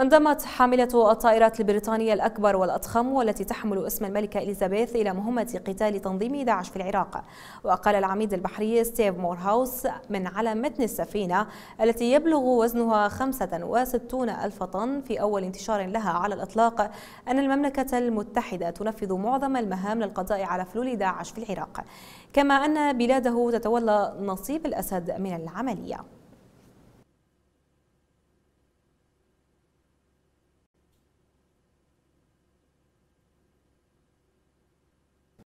انضمت حاملة الطائرات البريطانية الأكبر والأضخم والتي تحمل اسم الملكة إليزابيث إلى مهمة قتال تنظيم داعش في العراق وقال العميد البحري ستيف مورهاوس من على متن السفينة التي يبلغ وزنها 65 ألف طن في أول انتشار لها على الإطلاق أن المملكة المتحدة تنفذ معظم المهام للقضاء على فلول داعش في العراق كما أن بلاده تتولى نصيب الأسد من العملية